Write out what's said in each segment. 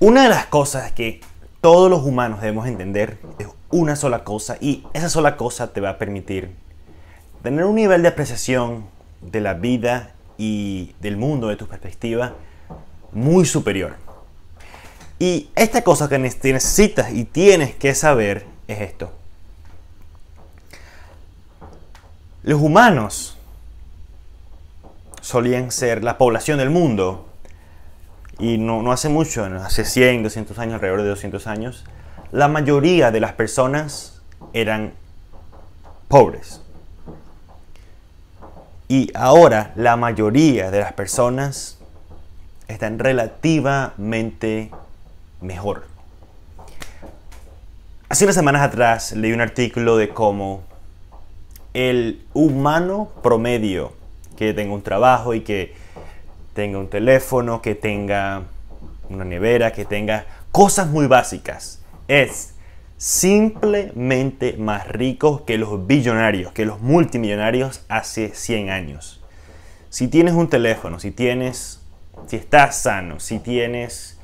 Una de las cosas que todos los humanos debemos entender es una sola cosa y esa sola cosa te va a permitir tener un nivel de apreciación de la vida y del mundo, de tu perspectiva, muy superior. Y esta cosa que necesitas y tienes que saber es esto. Los humanos solían ser la población del mundo y no, hace mucho, hace 100, 200 años, alrededor de 200 años, la mayoría de las personas eran pobres. Y ahora la mayoría de las personas están relativamente mejor. Hace unas semanas atrás leí un artículo de cómo el humano promedio que tenga un trabajo y que tenga un teléfono, que tenga una nevera, que tenga cosas muy básicas. Es simplemente más rico que los billonarios, que los multimillonarios hace 100 años. Si tienes un teléfono, si tienes, si estás sano, si tienes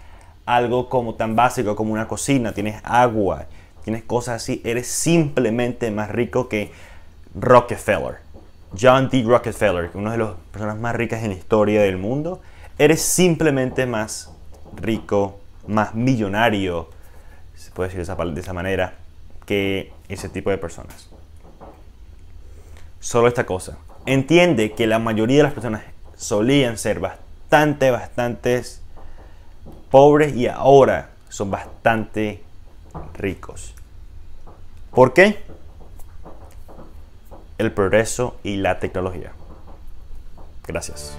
algo como tan básico como una cocina, tienes agua, tienes cosas así, eres simplemente más rico que Rockefeller John D. Rockefeller, uno de los personas más ricas en la historia del mundo, eres simplemente más rico, más millonario, se puede decir de esa manera, que ese tipo de personas. Solo esta cosa. Entiende que la mayoría de las personas solían ser bastante, bastante pobres y ahora son bastante ricos. ¿Por qué? el progreso y la tecnología. Gracias.